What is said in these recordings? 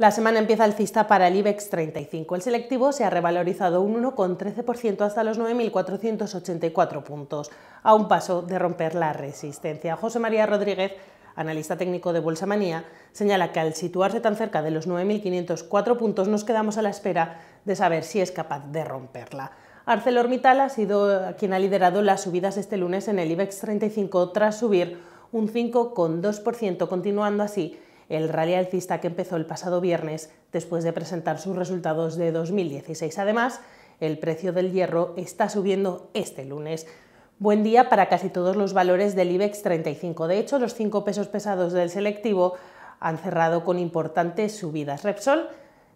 La semana empieza alcista para el IBEX 35. El selectivo se ha revalorizado un 1,13% hasta los 9.484 puntos, a un paso de romper la resistencia. José María Rodríguez, analista técnico de Bolsa Manía, señala que al situarse tan cerca de los 9.504 puntos nos quedamos a la espera de saber si es capaz de romperla. ArcelorMittal ha sido quien ha liderado las subidas este lunes en el IBEX 35 tras subir un 5,2%, continuando así el rally alcista que empezó el pasado viernes después de presentar sus resultados de 2016. Además, el precio del hierro está subiendo este lunes. Buen día para casi todos los valores del IBEX 35. De hecho, los 5 pesos pesados del selectivo han cerrado con importantes subidas. Repsol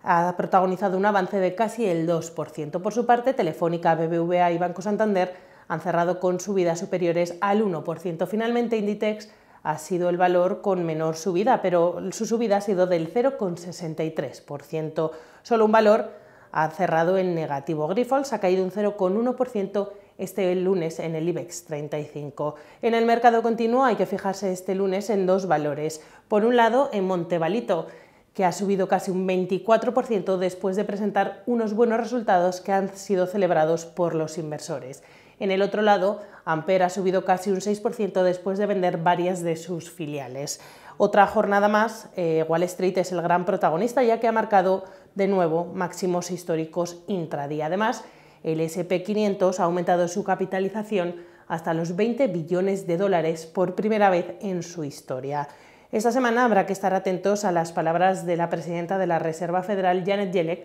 ha protagonizado un avance de casi el 2%. Por su parte, Telefónica, BBVA y Banco Santander han cerrado con subidas superiores al 1%. Finalmente, Inditex ha sido el valor con menor subida, pero su subida ha sido del 0,63%. Solo un valor ha cerrado en negativo. Grifols ha caído un 0,1% este lunes en el IBEX 35. En el mercado continuo hay que fijarse este lunes en dos valores. Por un lado, en Montevalito, que ha subido casi un 24% después de presentar unos buenos resultados que han sido celebrados por los inversores. En el otro lado, Ampere ha subido casi un 6% después de vender varias de sus filiales. Otra jornada más, eh, Wall Street es el gran protagonista ya que ha marcado de nuevo máximos históricos intradía. Además, el SP500 ha aumentado su capitalización hasta los 20 billones de dólares por primera vez en su historia. Esta semana habrá que estar atentos a las palabras de la presidenta de la Reserva Federal, Janet Yellen,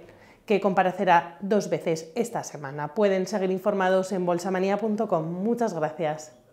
que comparecerá dos veces esta semana. Pueden seguir informados en bolsamanía.com. Muchas gracias.